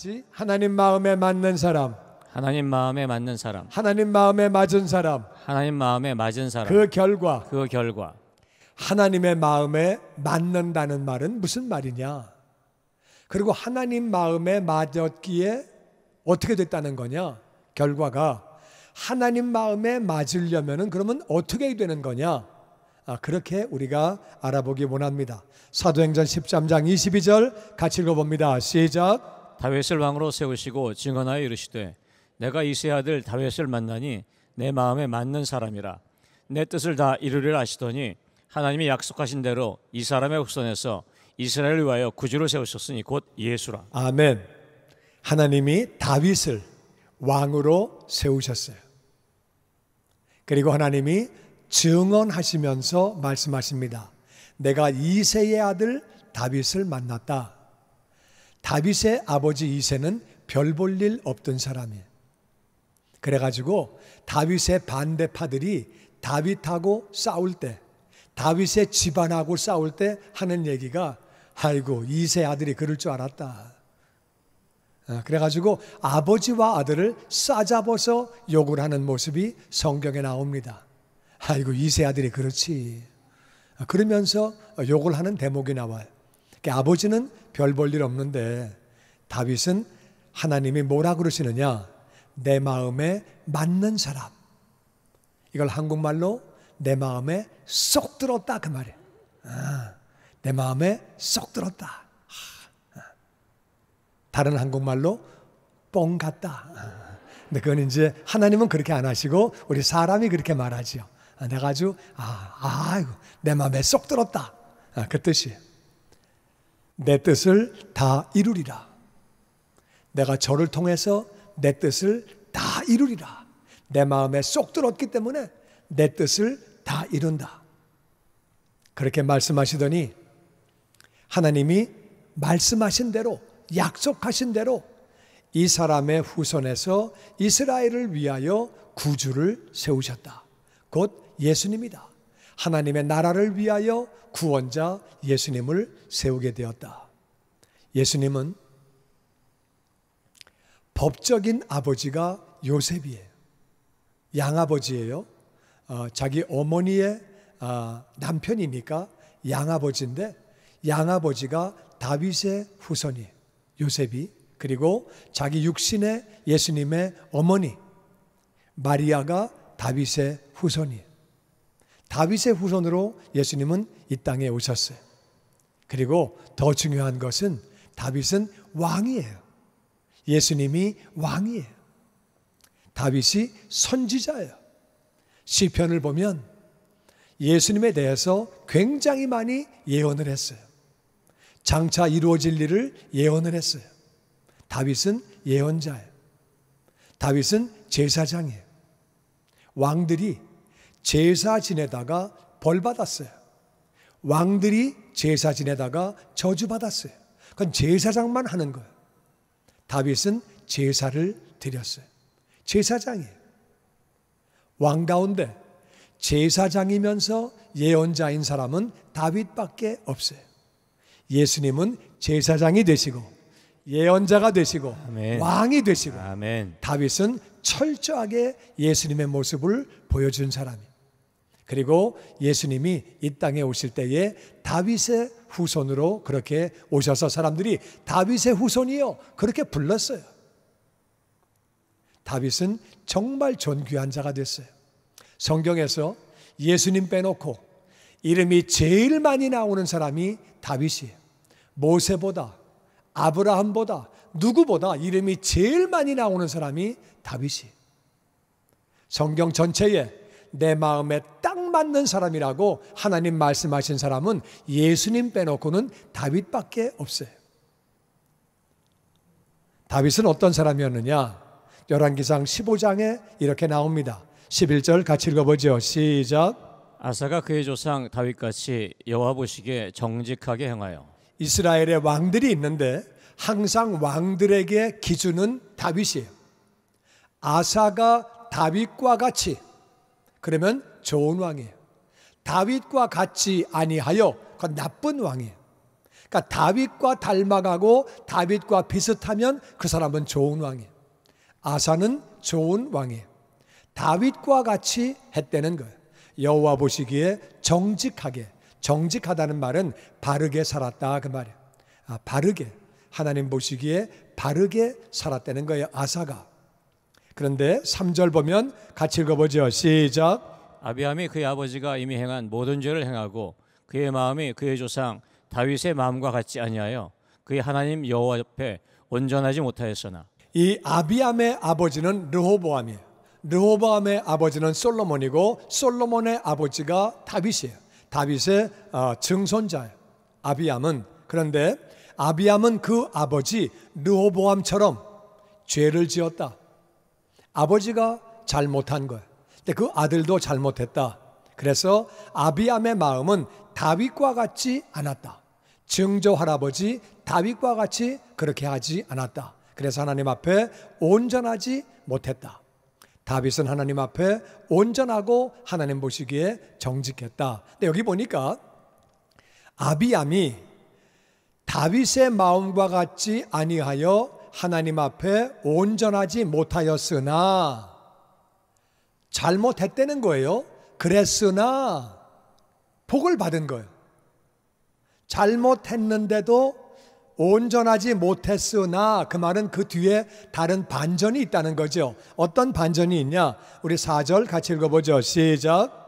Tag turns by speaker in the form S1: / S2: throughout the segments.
S1: 같이 하나님 마음에 맞는 사람
S2: 하나님 마음에 맞는 사람
S1: 하나님 마음에 맞은 사람 하나님 마음에 맞은 사람 그 결과 그 결과 하나님의 마음에 맞는다는 말은 무슨 말이냐 그리고 하나님 마음에 맞았기에 어떻게 됐다는 거냐 결과가 하나님 마음에 맞으려면은 그러면 어떻게 되는 거냐? 아, 그렇게 우리가 알아보기 원합니다. 사도행전 13장 22절 같이 읽어봅니다. 시작. 다윗을 왕으로 세우시고 증언하여
S2: 이르시되 내가 이세 아들 다윗을 만나니 내 마음에 맞는 사람이라 내 뜻을 다 이루리라 하시더니 하나님이 약속하신 대로 이 사람의 후손에서 이스라엘을 위하여 구주를 세우셨으니 곧 예수라.
S1: 아멘. 하나님이 다윗을 왕으로 세우셨어요. 그리고 하나님이 증언하시면서 말씀하십니다. 내가 이세의 아들 다윗을 만났다. 다윗의 아버지 이세는 별 볼 일 없던 사람이에요. 그래가지고 다윗의 반대파들이 다윗하고 싸울 때, 다윗의 집안하고 싸울 때 하는 얘기가 아이고 이세 아들이 그럴 줄 알았다. 아, 그래가지고 아버지와 아들을 싸잡아서 욕을 하는 모습이 성경에 나옵니다. 아이고 이세 아들이 그렇지. 아, 그러면서 욕을 하는 대목이 나와요. 그러니까 아버지는 별 볼 일 없는데 다윗은 하나님이 뭐라 그러시느냐? 내 마음에 맞는 사람. 이걸 한국말로 내 마음에 쏙 들었다 그 말이에요. 아, 내 마음에 쏙 들었다. 아, 아. 다른 한국말로 뻥 같다. 아, 근데 그건 이제 하나님은 그렇게 안 하시고 우리 사람이 그렇게 말하지요. 아, 내가 아주 아, 아이고 내 마음에 쏙 들었다. 아, 그 뜻이에요. 내 뜻을 다 이루리라. 내가 저를 통해서 내 뜻을 다 이루리라. 내 마음에 쏙 들었기 때문에 내 뜻을 다 이룬다. 그렇게 말씀하시더니 하나님이 말씀하신 대로 약속하신 대로 이 사람의 후손에서 이스라엘을 위하여 구주를 세우셨다. 곧 예수님이다. 하나님의 나라를 위하여 구원자 예수님을 세우게 되었다. 예수님은 법적인 아버지가 요셉이에요. 양아버지예요. 어, 자기 어머니의 어, 남편이니까 양아버지인데 양아버지가 다윗의 후손이 요셉이 그리고 자기 육신의 예수님의 어머니 마리아가 다윗의 후손이 다윗의 후손으로 예수님은 이 땅에 오셨어요. 그리고 더 중요한 것은 다윗은 왕이에요. 예수님이 왕이에요. 다윗이 선지자예요. 시편을 보면 예수님에 대해서 굉장히 많이 예언을 했어요. 장차 이루어질 일을 예언을 했어요. 다윗은 예언자예요. 다윗은 제사장이에요. 왕들이 제사 지내다가 벌 받았어요. 왕들이 제사 지내다가 저주 받았어요. 그건 제사장만 하는 거예요. 다윗은 제사를 드렸어요. 제사장이에요. 왕 가운데 제사장이면서 예언자인 사람은 다윗밖에 없어요. 예수님은 제사장이 되시고 예언자가 되시고
S2: 아멘. 왕이
S1: 되시고 아멘. 다윗은 철저하게 예수님의 모습을 보여준 사람이에요. 그리고 예수님이 이 땅에 오실 때에 다윗의 후손으로 그렇게 오셔서 사람들이 다윗의 후손이요 그렇게 불렀어요. 다윗은 정말 존귀한 자가 됐어요. 성경에서 예수님 빼놓고 이름이 제일 많이 나오는 사람이 다윗이에요. 모세보다 아브라함보다 누구보다 이름이 제일 많이 나오는 사람이 다윗이. 에요 성경 전체에 내 마음에 딱 사는 사람이라고 하나님 말씀하신 사람은 예수님 빼놓고는 다윗밖에 없어요. 다윗은 어떤 사람이었느냐? 열왕기상 15장에 이렇게 나옵니다. 11절 같이 읽어보죠. 시작.
S2: 아사가 그의 조상 다윗같이 여호와 보시기에 정직하게 행하여
S1: 이스라엘의 왕들이 있는데 항상 왕들에게 기준은 다윗이에요. 아사가 다윗과 같이 그러면 좋은 왕이에요. 다윗과 같이 아니하여 그 나쁜 왕이에요. 그러니까 다윗과 닮아가고 다윗과 비슷하면 그 사람은 좋은 왕이에요. 아사는 좋은 왕이에요. 다윗과 같이 했다는 거예요. 여호와 보시기에 정직하게 정직하다는 말은 바르게 살았다 그 말이에요. 아, 바르게 하나님 보시기에 바르게 살았다는 거예요. 아사가. 그런데 3절 보면 같이 읽어보죠. 시작. 아비함이
S2: 그의 아버지가 이미 행한 모든 죄를 행하고 그의 마음이 그의 조상 다윗의 마음과 같지 아니하여 그의 하나님 여호와 옆에 온전하지 못하였으나
S1: 이 아비함의 아버지는 르호보암이에요. 르호보암의 아버지는 솔로몬이고 솔로몬의 아버지가 다윗이에요. 다윗의 어, 증손자예요. 아비함은 그런데 아비함은 그 아버지 르호보암처럼 죄를 지었다. 아버지가 잘못한 거예요. 근데 그 아들도 잘못했다. 그래서 아비암의 마음은 다윗과 같지 않았다. 증조 할아버지 다윗과 같이 그렇게 하지 않았다. 그래서 하나님 앞에 온전하지 못했다. 다윗은 하나님 앞에 온전하고 하나님 보시기에 정직했다. 근데 여기 보니까 아비암이 다윗의 마음과 같지 아니하여 하나님 앞에 온전하지 못하였으나 잘못했다는 거예요. 그랬으나 복을 받은 거예요. 잘못했는데도 온전하지 못했으나 그 말은 그 뒤에 다른 반전이 있다는 거죠. 어떤 반전이 있냐? 우리 4절 같이 읽어보죠. 시작.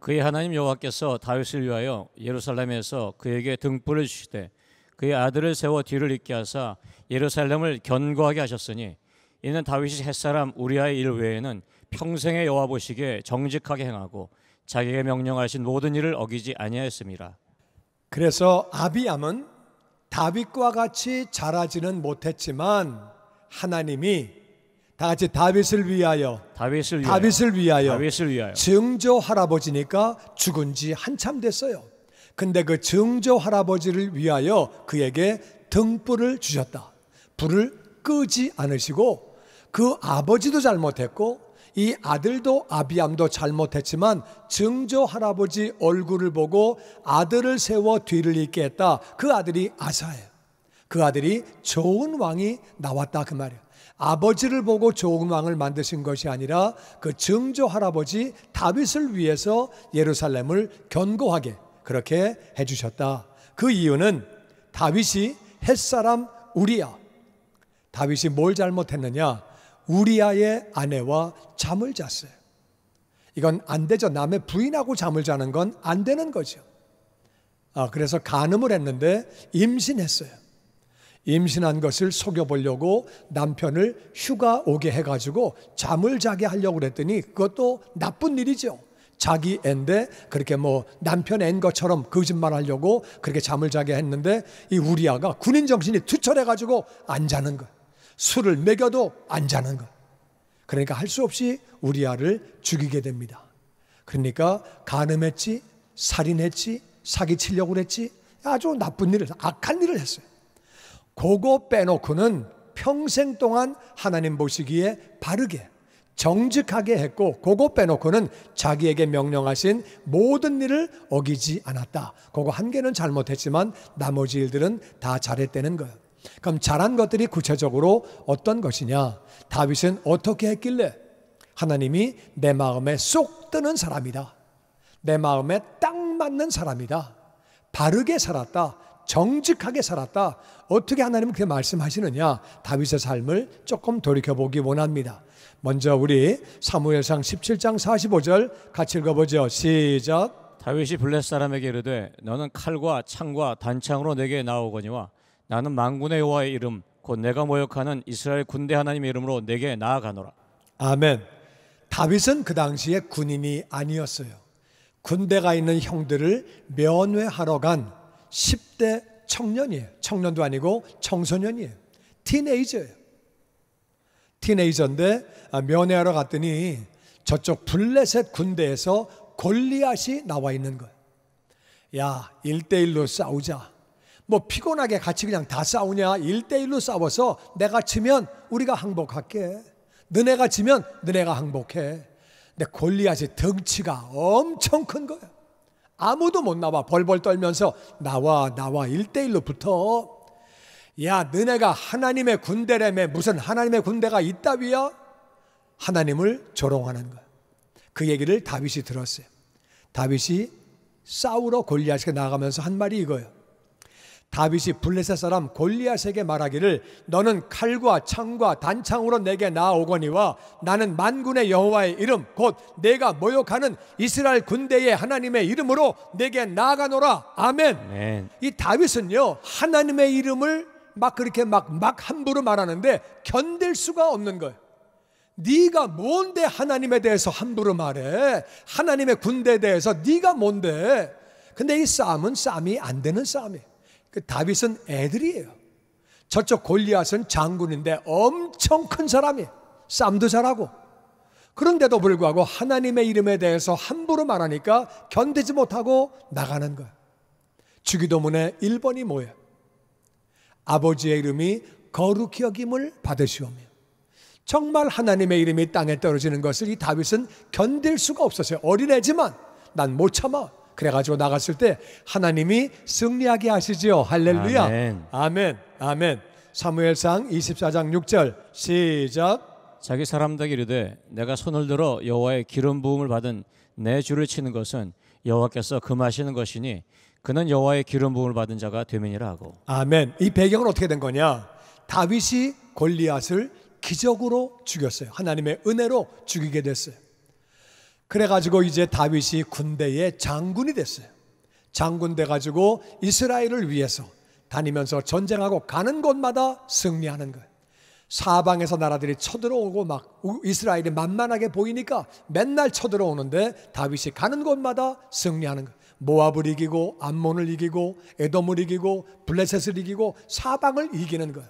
S2: 그의 하나님 여호와께서 다윗을 위하여 예루살렘에서 그에게 등불을 주시되 그의 아들을 세워 뒤를 잇게 하사 예루살렘을 견고하게 하셨으니 이는 다윗이 햇사람 우리아의 일 외에는 평생에 여호와 보시기에 정직하게 행하고 자기에게 명령하신 모든 일을 어기지 아니하였습니다.
S1: 그래서 아비암은 다윗과 같이 자라지는 못했지만 하나님이 다 같이 다윗을 위하여 다윗을 위하여 다윗을 위하여, 다윗을 위하여. 증조 할아버지니까 죽은 지 한참 됐어요. 근데 그 증조 할아버지를 위하여 그에게 등불을 주셨다. 불을 끄지 않으시고 그 아버지도 잘못했고 이 아들도 아비암도 잘못했지만 증조 할아버지 얼굴을 보고 아들을 세워 뒤를 잇게 했다. 그 아들이 아사예요. 그 아들이 좋은 왕이 나왔다 그 말이에요. 아버지를 보고 좋은 왕을 만드신 것이 아니라 그 증조 할아버지 다윗을 위해서 예루살렘을 견고하게 그렇게 해 주셨다. 그 이유는 다윗이 햇사람 우리야. 다윗이 뭘 잘못했느냐? 우리아의 아내와 잠을 잤어요. 이건 안 되죠. 남의 부인하고 잠을 자는 건 안 되는 거죠. 아, 그래서 간음을 했는데 임신했어요. 임신한 것을 속여보려고 남편을 휴가 오게 해가지고 잠을 자게 하려고 그랬더니 그것도 나쁜 일이죠. 자기 앤데 그렇게 뭐 남편 앤 것처럼 거짓말 하려고 그렇게 잠을 자게 했는데 이 우리아가 군인 정신이 투철해가지고 안 자는 거예요. 술을 먹여도 안 자는 것. 그러니까 할 수 없이 우리아를 죽이게 됩니다. 그러니까 간음했지, 살인했지, 사기치려고 그지 아주 나쁜 일을, 악한 일을 했어요. 그거 빼놓고는 평생 동안 하나님 보시기에 바르게, 정직하게 했고, 그거 빼놓고는 자기에게 명령하신 모든 일을 어기지 않았다. 그거 한 개는 잘못했지만 나머지 일들은 다 잘했다는 거예요. 그럼 잘한 것들이 구체적으로 어떤 것이냐? 다윗은 어떻게 했길래 하나님이 내 마음에 쏙 드는 사람이다. 내 마음에 딱 맞는 사람이다. 바르게 살았다. 정직하게 살았다. 어떻게 하나님 그렇게 말씀하시느냐? 다윗의 삶을 조금 돌이켜보기 원합니다. 먼저 우리 사무엘상 17장 45절 같이 읽어보죠. 시작. 다윗이 블레 사람에게 이르되 너는 칼과 창과 단창으로 내게
S2: 나오거니와 나는 만군의 여호와의 이름 곧 내가 모욕하는 이스라엘 군대 하나님의 이름으로 내게
S1: 나아가노라. 아멘. 다윗은 그 당시에 군인이 아니었어요. 군대가 있는 형들을 면회하러 간 10대 청년이에요. 청년도 아니고 청소년이에요. 티네이저예요. 티네이저인데 아, 면회하러 갔더니 저쪽 블레셋 군대에서 골리앗이 나와 있는 거예요. 야, 1대1로 싸우자. 뭐 피곤하게 같이 그냥 다 싸우냐? 일대일로 싸워서 내가 치면 우리가 항복할게. 너네가 지면 너네가 항복해. 근데 골리앗의 덩치가 엄청 큰 거야. 아무도 못 나와 벌벌 떨면서 나와 나와 일대일로 붙어. 야 너네가 하나님의 군대라며 무슨 하나님의 군대가 있다위야? 하나님을 조롱하는 거야. 그 얘기를 다윗이 들었어요. 다윗이 싸우러 골리앗에 나가면서 한 말이 이거예요. 다윗이 블레셋 사람 골리앗에게 말하기를 너는 칼과 창과 단창으로 내게 나아오거니와 나는 만군의 여호와의 이름 곧 내가 모욕하는 이스라엘 군대의 하나님의 이름으로 내게 나아가노라 아멘. 아멘. 이 다윗은요 하나님의 이름을 막 그렇게 막 막 함부로 말하는데 견딜 수가 없는 거예요. 네가 뭔데 하나님에 대해서 함부로 말해? 하나님의 군대에 대해서 네가 뭔데? 근데 이 싸움은 싸움이 안 되는 싸움이에요. 그 다윗은 애들이에요. 저쪽 골리앗은 장군인데 엄청 큰 사람이에요. 쌈도 잘하고. 그런데도 불구하고 하나님의 이름에 대해서 함부로 말하니까 견디지 못하고 나가는 거야. 주기도문의 1번이 뭐예요? 아버지의 이름이 거룩히 여김을 받으시오며 정말 하나님의 이름이 땅에 떨어지는 것을 이 다윗은 견딜 수가 없었어요. 어린애지만 난 못 참아. 그래가지고 나갔을 때 하나님이 승리하게 하시지요. 할렐루야. 아멘. 아멘. 아멘. 사무엘상 24장 6절 시작.
S2: 자기 사람들에게 이르되 내가 손을 들어 여호와의 기름 부음을 받은 내 주를 치는 것은 여호와께서 금하시는 것이니 그는 여호와의 기름 부음을 받은 자가 되면이라 하고.
S1: 아멘. 이 배경은 어떻게 된 거냐? 다윗이 골리앗을 기적으로 죽였어요. 하나님의 은혜로 죽이게 됐어요. 그래가지고 이제 다윗이 군대의 장군이 됐어요. 장군 돼가지고 이스라엘을 위해서 다니면서 전쟁하고 가는 곳마다 승리하는 거예요. 사방에서 나라들이 쳐들어오고 막 이스라엘이 만만하게 보이니까 맨날 쳐들어오는데 다윗이 가는 곳마다 승리하는 거예요. 모압을 이기고 암몬을 이기고 에돔을 이기고 블레셋을 이기고 사방을 이기는 거예요.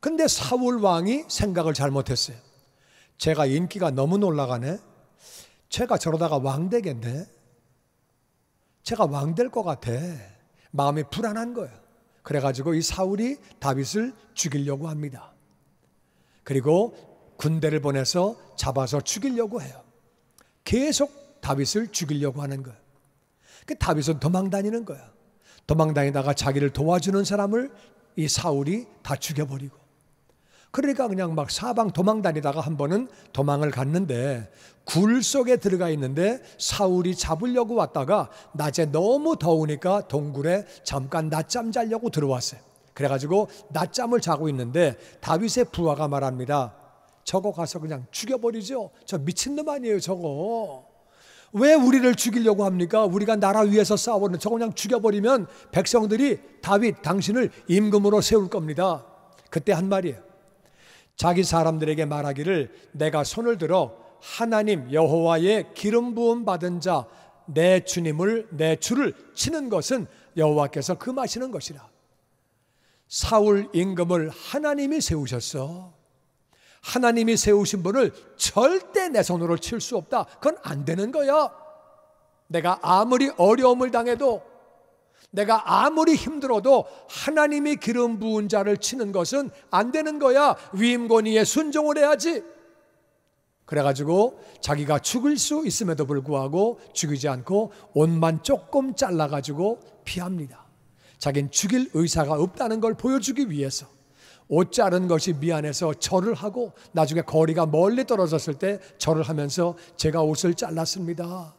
S1: 근데 사울 왕이 생각을 잘못했어요. 제가 인기가 너무 놀라가네 제가 저러다가 왕 되겠네. 제가 왕 될 것 같아. 마음이 불안한 거예요. 그래가지고 이 사울이 다윗을 죽이려고 합니다. 그리고 군대를 보내서 잡아서 죽이려고 해요. 계속 다윗을 죽이려고 하는 거예요. 그 다윗은 도망 다니는 거예요. 도망 다니다가 자기를 도와주는 사람을 이 사울이 다 죽여버리고 그러니까 그냥 막 사방 도망 다니다가 한 번은 도망을 갔는데 굴 속에 들어가 있는데 사울이 잡으려고 왔다가 낮에 너무 더우니까 동굴에 잠깐 낮잠 자려고 들어왔어요. 그래가지고 낮잠을 자고 있는데 다윗의 부하가 말합니다. 저거 가서 그냥 죽여버리죠. 저 미친놈 아니에요, 저거. 왜 우리를 죽이려고 합니까? 우리가 나라 위에서 싸우는 저거 그냥 죽여버리면 백성들이 다윗 당신을 임금으로 세울 겁니다. 그때 한 말이에요. 자기 사람들에게 말하기를 내가 손을 들어 하나님 여호와의 기름 부음 받은 자 내 주님을 내 주를 치는 것은 여호와께서 금하시는 그 것이라. 사울 임금을 하나님이 세우셨어. 하나님이 세우신 분을 절대 내 손으로 칠 수 없다. 그건 안 되는 거야. 내가 아무리 어려움을 당해도 내가 아무리 힘들어도 하나님이 기름 부은 자를 치는 것은 안 되는 거야. 위임 권위에 순종을 해야지. 그래가지고 자기가 죽을 수 있음에도 불구하고 죽이지 않고 옷만 조금 잘라가지고 피합니다. 자긴 죽일 의사가 없다는 걸 보여주기 위해서 옷 자른 것이 미안해서 절을 하고 나중에 거리가 멀리 떨어졌을 때 절을 하면서 제가 옷을 잘랐습니다.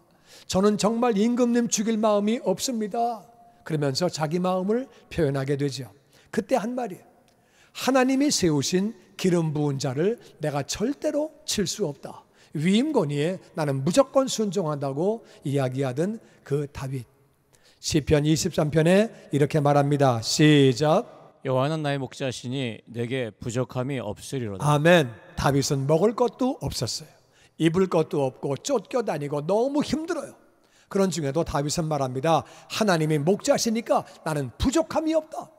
S1: 저는 정말 임금님 죽일 마음이 없습니다. 그러면서 자기 마음을 표현하게 되죠. 그때 한말이 하나님이 세우신 기름 부은 자를 내가 절대로 칠 수 없다. 위임권위에 나는 무조건 순종한다고 이야기하던 그 다윗. 시편 23편에 이렇게 말합니다. 시작.
S2: 여호와는 나의 목자시니 내게 부족함이 없으리로다.
S1: 아멘. 다윗은 먹을 것도 없었어요. 입을 것도 없고 쫓겨다니고 너무 힘들어요. 그런 중에도 다윗은 말합니다. 하나님이 목자시니까 나는 부족함이 없다.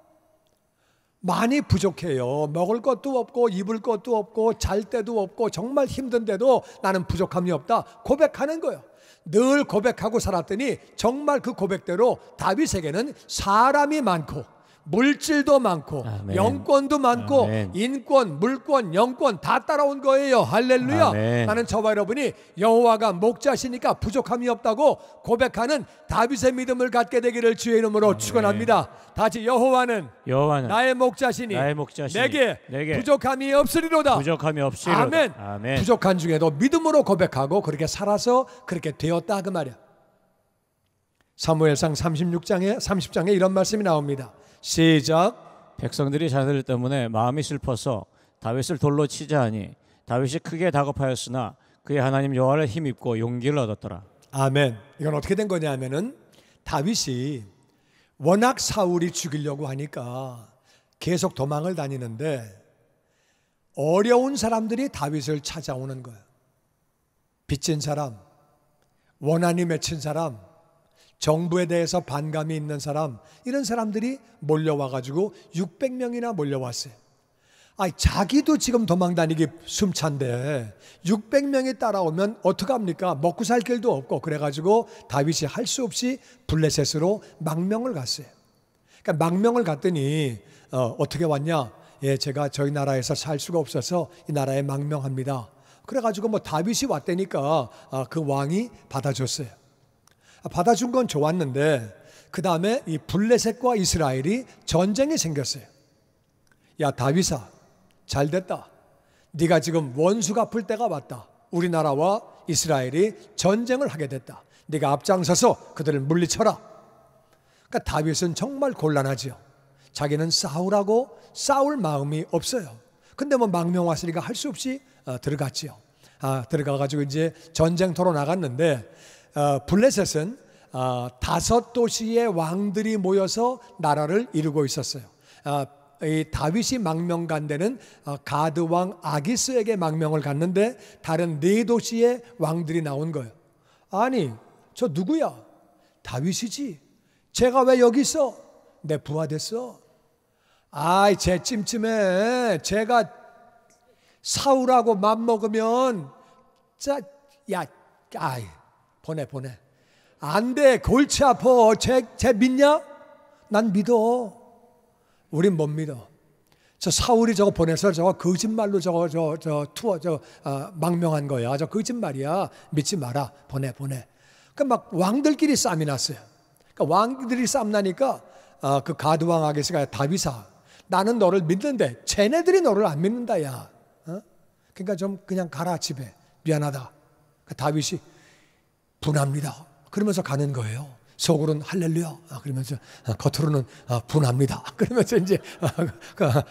S1: 많이 부족해요. 먹을 것도 없고 입을 것도 없고 잘 때도 없고 정말 힘든데도 나는 부족함이 없다. 고백하는 거예요. 늘 고백하고 살았더니 정말 그 고백대로 다윗에게는 사람이 많고 물질도 많고 아멘. 영권도 많고 아멘. 인권, 물권, 영권 다 따라온 거예요. 할렐루야. 아멘. 나는 저와 여러분이 여호와가 목자시니까 부족함이 없다고 고백하는 다윗의 믿음을 갖게 되기를 주의 이름으로 축원합니다. 다시 여호와는, 여호와는 나의 목자시니, 나의 목자시니 내게, 내게, 부족함이 없으리로다. 부족함이 없으리로다. 아멘. 부족한 중에도 믿음으로 고백하고 그렇게 살아서 그렇게 되었다 그 말이야. 사무엘상 36장에 30장에 이런 말씀이 나옵니다.
S2: 시작 백성들이 자들 때문에 마음이 슬퍼서 다윗을 돌로 치자 하니 다윗이 크게 다급하였으나 그의 하나님 여호와를 힘입고 용기를 얻었더라. 아멘.
S1: 이건 어떻게 된 거냐면은 다윗이 워낙 사울이 죽이려고 하니까 계속 도망을 다니는데 어려운 사람들이 다윗을 찾아오는 거야. 빚진 사람, 원한이 맺힌 사람, 정부에 대해서 반감이 있는 사람, 이런 사람들이 몰려와가지고 600명이나 몰려왔어요. 아, 자기도 지금 도망 다니기 숨찬데 600명이 따라오면 어떡합니까? 먹고 살 길도 없고 그래가지고 다윗이 할 수 없이 블레셋으로 망명을 갔어요. 그러니까 망명을 갔더니 어, 어떻게 왔냐? 예, 제가 저희 나라에서 살 수가 없어서 이 나라에 망명합니다. 그래가지고 뭐 다윗이 왔다니까 아, 그 왕이 받아줬어요. 아, 받아준 건 좋았는데 그 다음에 이 블레셋과 이스라엘이 전쟁이 생겼어요. 야 다윗아 잘 됐다. 네가 지금 원수 갚을 때가 왔다. 우리나라와 이스라엘이 전쟁을 하게 됐다. 네가 앞장서서 그들을 물리쳐라. 그러니까 다윗은 정말 곤란하지요. 자기는 싸우라고 싸울 마음이 없어요. 근데 뭐 망명 왔으니까 할 수 없이 어, 들어갔지요. 아, 들어가가지고 이제 전쟁터로 나갔는데 어, 블레셋은 어, 다섯 도시의 왕들이 모여서 나라를 이루고 있었어요. 어, 이 다윗이 망명간 데는 가드 왕 아기스에게 망명을 갔는데 다른 네 도시의 왕들이 나온 거예요. 아니, 저 누구야? 다윗이지. 제가 왜 여기 있어? 내 부하 됐어. 아이, 제 찜찜해. 제가 사우라고 맘먹으면, 짜, 야, 아이. 보내 보내. 안 돼. 골치 아파. 쟤, 쟤 믿냐? 난 믿어. 우린 못 믿어. 저 사울이 저거 보내서 저거 거짓말로 저거 저, 저 투어 저 아, 망명한 거야. 저 거짓말이야. 믿지 마라. 보내 보내. 그막 그러니까 왕들끼리 싸움이 났어요. 그러니까 왕들이 싸움 나니까 아, 그 가드 왕 아게스가 다윗아 나는 너를 믿는데 쟤네들이 너를 안 믿는다야. 어? 그러니까 좀 그냥 가라 집에 미안하다. 그 다윗이 분합니다. 그러면서 가는 거예요. 속으로는 할렐루야 아, 그러면서 아, 겉으로는 아, 분합니다 그러면서 이제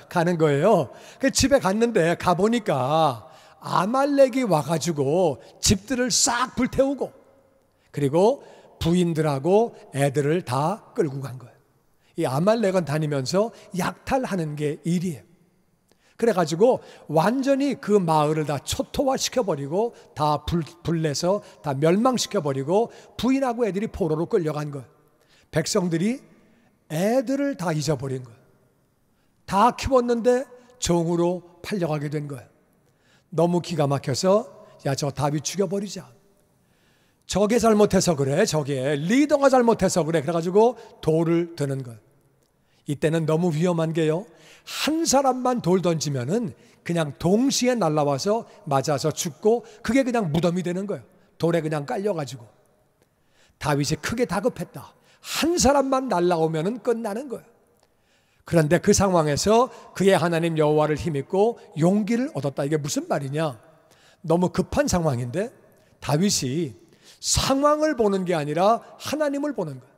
S1: 가는 거예요 그 집에 갔는데 가보니까 아말렉이 와가지고 집들을 싹 불태우고 그리고 부인들하고 애들을 다 끌고 간 거예요 이 아말렉은 다니면서 약탈하는 게 일이에요 그래가지고 완전히 그 마을을 다 초토화시켜버리고 다 불, 불내서 다 멸망시켜버리고 부인하고 애들이 포로로 끌려간 거예요. 백성들이 애들을 다 잊어버린 거예요. 다 키웠는데 종으로 팔려가게 된 거예요. 너무 기가 막혀서 야저 답이 죽여버리자. 저게 잘못해서 그래 저게 리더가 잘못해서 그래 그래가지고 돌을 드는 거예요. 이때는 너무 위험한 게요. 한 사람만 돌 던지면은 그냥 동시에 날라와서 맞아서 죽고 그게 그냥 무덤이 되는 거예요. 돌에 그냥 깔려가지고. 다윗이 크게 다급했다. 한 사람만 날라오면은 끝나는 거예요. 그런데 그 상황에서 그의 하나님 여호와를 힘입고 용기를 얻었다. 이게 무슨 말이냐? 너무 급한 상황인데 다윗이 상황을 보는 게 아니라 하나님을 보는 거예요.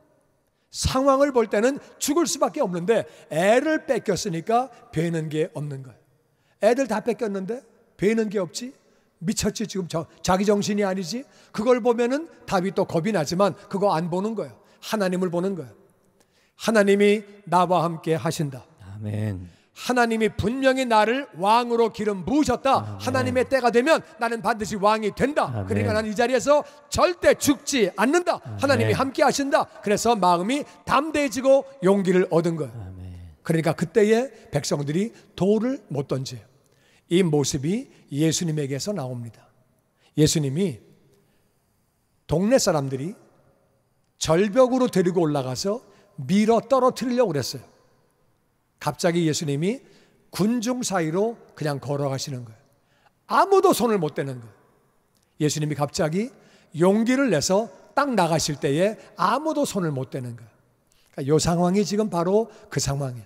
S1: 상황을 볼 때는 죽을 수밖에 없는데 애를 뺏겼으니까 배는게 없는 거예요. 애들 다 뺏겼는데 베는 게 없지? 미쳤지 지금 저, 자기 정신이 아니지? 그걸 보면은 답이 또 겁이 나지만 그거 안 보는 거예요. 하나님을 보는 거예요. 하나님이 나와 함께 하신다. 아멘. 하나님이 분명히 나를 왕으로 기름 부으셨다. 아멘. 네. 하나님의 때가 되면 나는 반드시 왕이 된다. 아멘. 네. 그러니까 나는 이 자리에서 절대 죽지 않는다. 아 네. 하나님이 함께 하신다. 그래서 마음이 담대해지고 용기를 얻은 거예요. 아, 그러니까 그때의 백성들이 돌을 못 던져요. 이 모습이 예수님에게서 나옵니다. 예수님이 동네 사람들이 절벽으로 데리고 올라가서 밀어 떨어뜨리려고 그랬어요. 갑자기 예수님이 군중 사이로 그냥 걸어가시는 거예요. 아무도 손을 못 대는 거예요. 예수님이 갑자기 용기를 내서 딱 나가실 때에 아무도 손을 못 대는 거예요. 그러니까 요 상황이 지금 바로 그 상황이에요.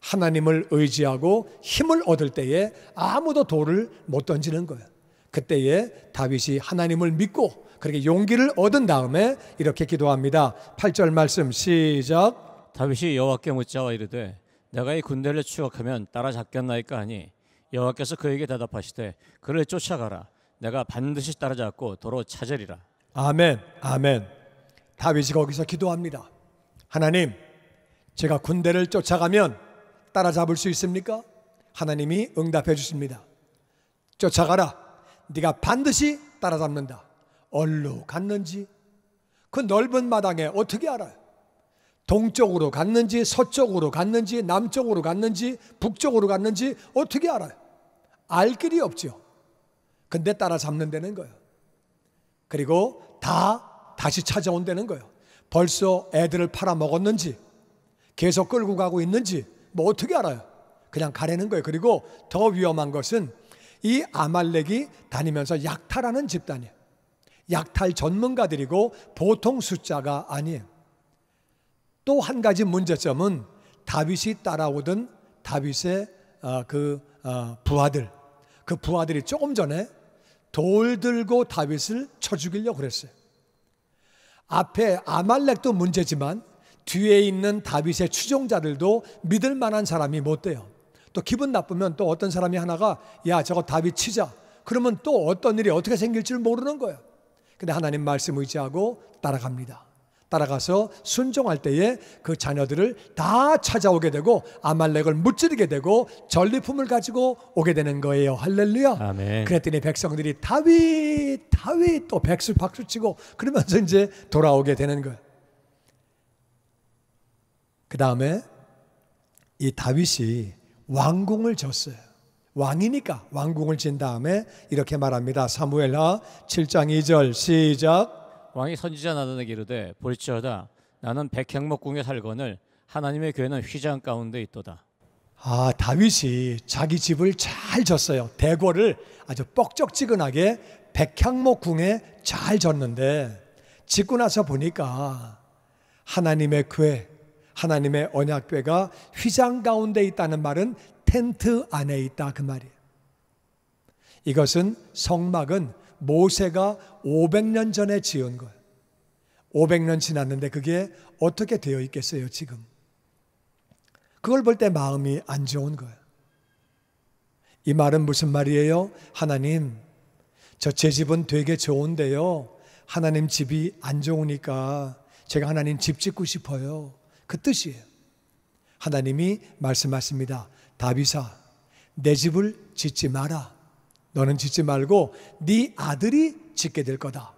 S1: 하나님을 의지하고 힘을 얻을 때에 아무도 돌을 못 던지는 거예요. 그때에 다윗이 하나님을 믿고 그렇게 용기를 얻은 다음에 이렇게 기도합니다. 8절 말씀 시작. 다윗이 여호와께 묻자와 이르되
S2: 내가 이 군대를 추격하면 따라잡겠나이까 하니 여호와께서 그에게 대답하시되 그를 쫓아가라 내가 반드시 따라잡고 도로 찾으리라
S1: 아멘 아멘 다윗이 거기서 기도합니다 하나님 제가 군대를 쫓아가면 따라잡을 수 있습니까? 하나님이 응답해 주십니다 쫓아가라 네가 반드시 따라잡는다 얼로 갔는지 그 넓은 마당에 어떻게 알아요? 동쪽으로 갔는지 서쪽으로 갔는지 남쪽으로 갔는지 북쪽으로 갔는지 어떻게 알아요? 알 길이 없죠. 근데 따라잡는 다는 거예요. 그리고 다 다시 찾아온다는 거예요. 벌써 애들을 팔아먹었는지 계속 끌고 가고 있는지 뭐 어떻게 알아요? 그냥 가려는 거예요. 그리고 더 위험한 것은 이 아말렉이 다니면서 약탈하는 집단이에요. 약탈 전문가들이고 보통 숫자가 아니에요. 또한 가지 문제점은 다윗이 따라오던 다윗의 어, 그 어, 부하들, 그 부하들이 조금 전에 돌 들고 다윗을 쳐 죽이려고 그랬어요. 앞에 아말렉도 문제지만 뒤에 있는 다윗의 추종자들도 믿을 만한 사람이 못 돼요. 또 기분 나쁘면 또 어떤 사람이 하나가 야 저거 다윗 치자. 그러면 또 어떤 일이 어떻게 생길지를 모르는 거예요. 근데 하나님 말씀 의지하고 따라갑니다. 따라가서 순종할 때에 그 자녀들을 다 찾아오게 되고 아말렉을 무찌르게 되고 전리품을 가지고 오게 되는 거예요. 할렐루야. 아멘. 그랬더니 백성들이 다윗 다윗 또 백수 박수치고 그러면서 이제 돌아오게 되는 거예요. 그 다음에 이 다윗이 왕궁을 졌어요. 왕이니까 왕궁을 진 다음에 이렇게 말합니다. 사무엘하 7장 2절 시작.
S2: 왕이 선지자 나단에게 이르되 볼지어다 나는 백향목궁에 살거늘 하나님의 교회는 휘장 가운데 있도다.
S1: 아 다윗이 자기 집을 잘 졌어요. 대궐을 아주 뻑적지근하게 백향목궁에 잘 졌는데 짓고 나서 보니까 하나님의 교회, 하나님의 언약궤가 휘장 가운데 있다는 말은 텐트 안에 있다 그 말이에요. 이것은 성막은 모세가 500년 전에 지은 거예요. 500년 지났는데 그게 어떻게 되어 있겠어요, 지금? 그걸 볼 때 마음이 안 좋은 거예요. 이 말은 무슨 말이에요? 하나님, 저 제 집은 되게 좋은데요. 하나님 집이 안 좋으니까 제가 하나님 집 짓고 싶어요. 그 뜻이에요. 하나님이 말씀하십니다. 다비사, 내 집을 짓지 마라. 너는 짓지 말고 네 아들이 짓게 될 거다.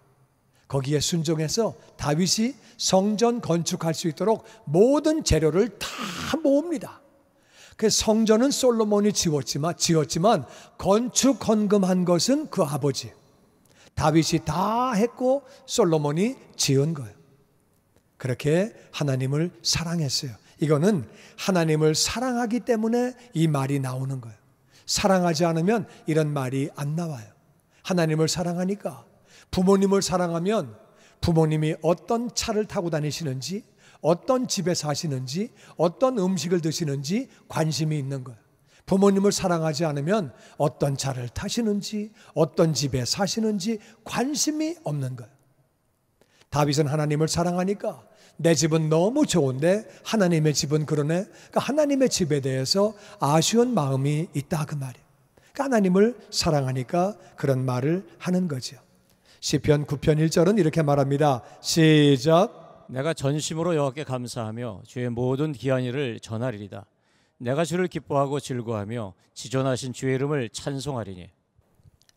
S1: 거기에 순종해서 다윗이 성전 건축할 수 있도록 모든 재료를 다 모읍니다. 그 성전은 솔로몬이 지었지만, 지었지만 건축 헌금한 것은 그 아버지 다윗이 다 했고 솔로몬이 지은 거예요. 그렇게 하나님을 사랑했어요. 이거는 하나님을 사랑하기 때문에 이 말이 나오는 거예요. 사랑하지 않으면 이런 말이 안 나와요. 하나님을 사랑하니까. 부모님을 사랑하면 부모님이 어떤 차를 타고 다니시는지, 어떤 집에 사시는지, 어떤 음식을 드시는지 관심이 있는 거예요. 부모님을 사랑하지 않으면 어떤 차를 타시는지, 어떤 집에 사시는지 관심이 없는 거예요. 다윗은 하나님을 사랑하니까 내 집은 너무 좋은데 하나님의 집은 그러네. 그러니까 하나님의 집에 대해서 아쉬운 마음이 있다 그 말이에요. 그러니까 하나님을 사랑하니까 그런 말을 하는 거죠. 시편 9편 1절은 이렇게 말합니다. 시작
S2: 내가 전심으로 여호와께 감사하며 주의 모든 기한이를 전하리이다 내가 주를 기뻐하고 즐거하며 지존하신 주의 이름을 찬송하리니.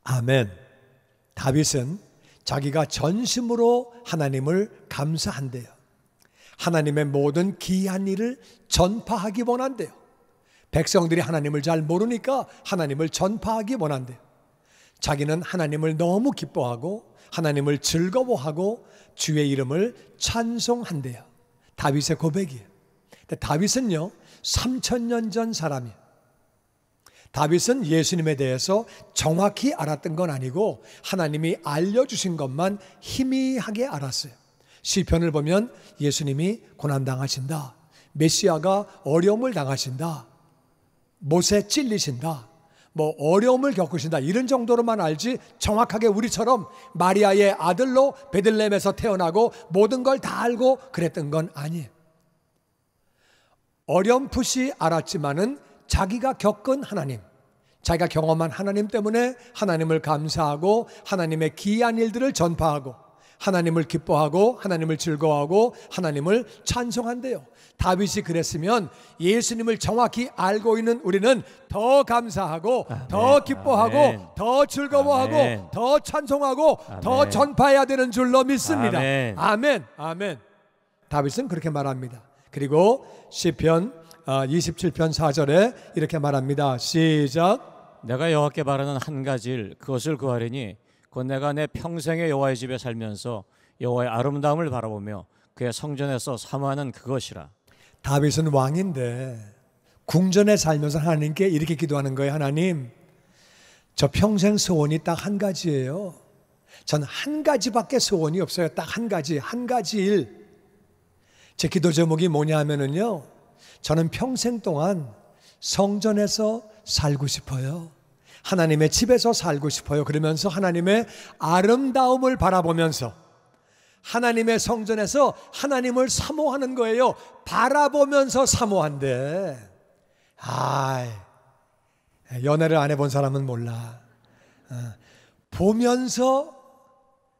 S1: 아멘. 다윗은 자기가 전심으로 하나님을 감사한대요. 하나님의 모든 기이한 일을 전파하기 원한대요. 백성들이 하나님을 잘 모르니까 하나님을 전파하기 원한대요. 자기는 하나님을 너무 기뻐하고 하나님을 즐거워하고 주의 이름을 찬송한대요. 다윗의 고백이에요. 근데 다윗은요, 3천년 전 사람이에요. 다윗은 예수님에 대해서 정확히 알았던 건 아니고 하나님이 알려주신 것만 희미하게 알았어요. 시편을 보면 예수님이 고난당하신다. 메시아가 어려움을 당하신다. 못에 찔리신다. 뭐 어려움을 겪으신다. 이런 정도로만 알지 정확하게 우리처럼 마리아의 아들로 베들레헴에서 태어나고 모든 걸 다 알고 그랬던 건 아니에요. 어렴풋이 알았지만은 자기가 겪은 하나님, 자기가 경험한 하나님 때문에 하나님을 감사하고 하나님의 기이한 일들을 전파하고 하나님을 기뻐하고 하나님을 즐거워하고 하나님을 찬송한대요. 다윗이 그랬으면 예수님을 정확히 알고 있는 우리는 더 감사하고 아멘, 더 기뻐하고 아멘, 더 즐거워하고 아멘, 더 찬송하고 더 전파해야 되는 줄로 믿습니다. 아멘. 아멘. 다윗은 그렇게 말합니다. 그리고 시편 27편 어, 4절에 이렇게 말합니다. 시작 내가 여호와께 바라는 한 가지를 그것을
S2: 구하리니 곧 내가 내 평생에 여호와의 집에 살면서 여호와의 아름다움을 바라보며
S1: 그의 성전에서 사모하는 그것이라. 다윗은 왕인데 궁전에 살면서 하나님께 이렇게 기도하는 거예요. 하나님, 저 평생 소원이 딱 한 가지예요. 전 한 가지밖에 소원이 없어요. 딱 한 가지, 한 가지 일. 제 기도 제목이 뭐냐 하면은요. 저는 평생 동안 성전에서 살고 싶어요. 하나님의 집에서 살고 싶어요. 그러면서 하나님의 아름다움을 바라보면서 하나님의 성전에서 하나님을 사모하는 거예요. 바라보면서 사모한대. 아, 연애를 안 해본 사람은 몰라. 어, 보면서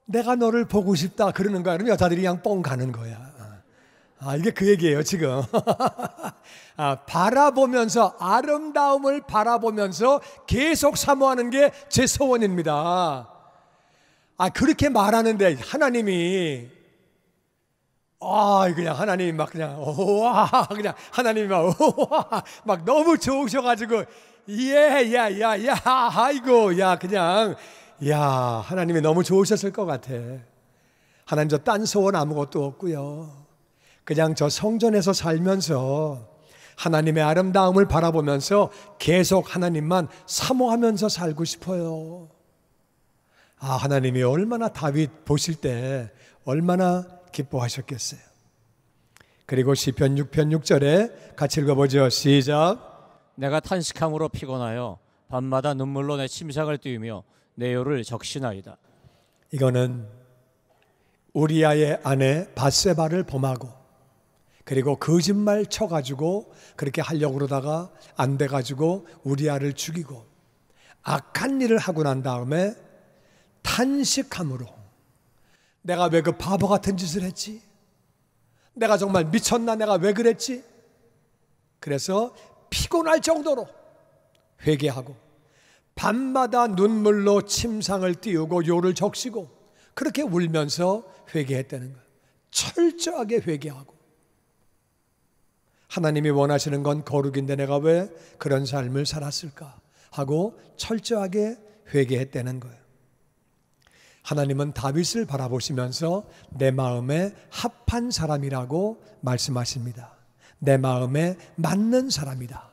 S1: 내가 너를 보고 싶다 그러는 거야. 그럼 여자들이 그냥 뻥 가는 거야. 아, 이게 그 얘기예요, 지금. 아, 바라보면서, 아름다움을 바라보면서 계속 사모하는 게 제 소원입니다. 아, 그렇게 말하는데 하나님이, 아, 그냥 하나님이 막 그냥, 와 그냥 하나님이 막, 막 너무 좋으셔가지고, 예, 야, 야, 야, 아이고, 야, 그냥, 야, 하나님이 너무 좋으셨을 것 같아. 하나님 저 딴 소원 아무것도 없고요. 그냥 저 성전에서 살면서 하나님의 아름다움을 바라보면서 계속 하나님만 사모하면서 살고 싶어요. 아, 하나님이 얼마나 다윗 보실 때 얼마나 기뻐하셨겠어요. 그리고 시편 6편 6절에 같이 읽어보죠. 시작.
S2: 내가 탄식함으로 피곤하여 밤마다 눈물로 내 침상을 띄우며 내
S1: 요를 적신하이다. 이거는 우리아의 아내 바세바를 범하고 그리고 거짓말 쳐가지고 그렇게 하려고 그러다가 안 돼가지고 우리아를 죽이고 악한 일을 하고 난 다음에 탄식함으로 내가 왜 그 바보 같은 짓을 했지? 내가 정말 미쳤나? 내가 왜 그랬지? 그래서 피곤할 정도로 회개하고 밤마다 눈물로 침상을 띄우고 요를 적시고 그렇게 울면서 회개했다는 거예요. 철저하게 회개하고 하나님이 원하시는 건 거룩인데 내가 왜 그런 삶을 살았을까 하고 철저하게 회개했다는 거예요. 하나님은 다윗을 바라보시면서 내 마음에 합한 사람이라고 말씀하십니다. 내 마음에 맞는 사람이다.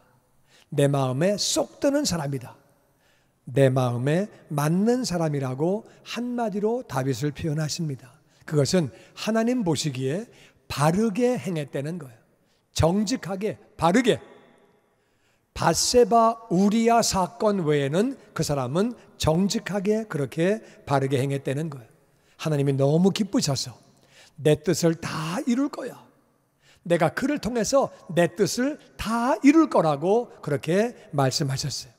S1: 내 마음에 쏙 드는 사람이다. 내 마음에 맞는 사람이라고 한마디로 다윗을 표현하십니다. 그것은 하나님 보시기에 바르게 행했다는 거예요. 정직하게, 바르게. 바세바 우리아 사건 외에는 그 사람은 정직하게 그렇게 바르게 행했다는 거예요. 하나님이 너무 기쁘셔서 내 뜻을 다 이룰 거야. 내가 그를 통해서 내 뜻을 다 이룰 거라고 그렇게 말씀하셨어요.